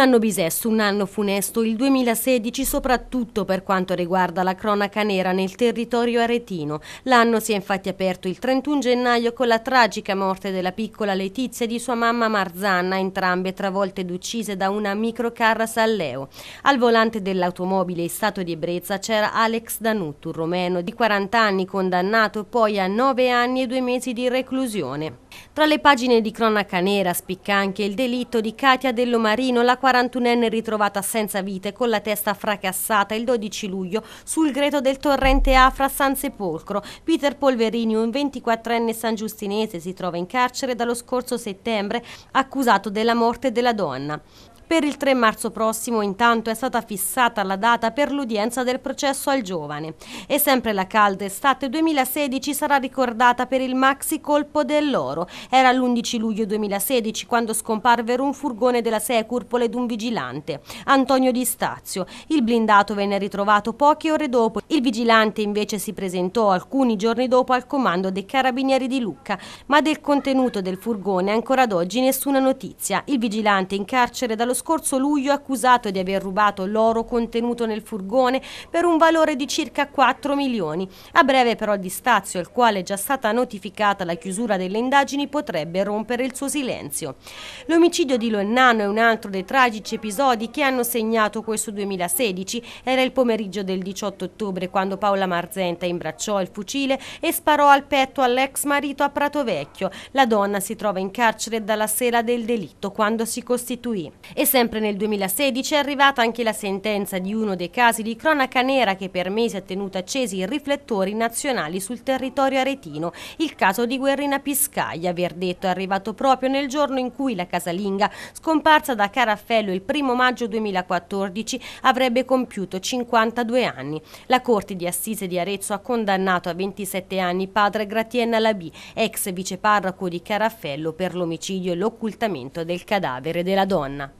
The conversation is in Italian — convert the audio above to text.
anno bisesto, un anno funesto, il 2016 soprattutto per quanto riguarda la cronaca nera nel territorio aretino. L'anno si è infatti aperto il 31 gennaio con la tragica morte della piccola Letizia e di sua mamma Marzanna, entrambe travolte ed uccise da una microcarra Salleo. Al volante dell'automobile in stato di ebbrezza c'era Alex Danut, un romeno di 40 anni, condannato poi a 9 anni e 2 mesi di reclusione. Tra le pagine di cronaca nera spicca anche il delitto di Katia Dellomarino, la 41enne ritrovata senza vite con la testa fracassata il 12 luglio sul greto del torrente Afra San Sepolcro. Peter Polverini, un 24enne sangiustinese, si trova in carcere dallo scorso settembre accusato della morte della donna. Per il 3 marzo prossimo intanto è stata fissata la data per l'udienza del processo al giovane e sempre la calda estate 2016 sarà ricordata per il maxi colpo dell'oro. Era l'11 luglio 2016 quando scomparvero un furgone della Securpol ed un vigilante, Antonio Di Stazio. Il blindato venne ritrovato poche ore dopo. Il vigilante invece si presentò alcuni giorni dopo al comando dei carabinieri di Lucca, ma del contenuto del furgone ancora ad oggi nessuna notizia. Il vigilante in carcere dallo scorso luglio accusato di aver rubato l'oro contenuto nel furgone per un valore di circa 4 milioni. A breve però il distazio, al quale è già stata notificata la chiusura delle indagini, potrebbe rompere il suo silenzio. L'omicidio di Lonnano è un altro dei tragici episodi che hanno segnato questo 2016. Era il pomeriggio del 18 ottobre quando Paola Marzenta imbracciò il fucile e sparò al petto all'ex marito a Prato Vecchio. La donna si trova in carcere dalla sera del delitto quando si costituì. E sempre nel 2016 è arrivata anche la sentenza di uno dei casi di cronaca nera che per mesi ha tenuto accesi i riflettori nazionali sul territorio aretino, il caso di Guerrina Piscaglia, verdetto è arrivato proprio nel giorno in cui la casalinga, scomparsa da Caraffello il 1 maggio 2014, avrebbe compiuto 52 anni. La Corte di Assise di Arezzo ha condannato a 27 anni padre Gratien Alabi, ex viceparroco di Caraffello per l'omicidio e l'occultamento del cadavere della donna.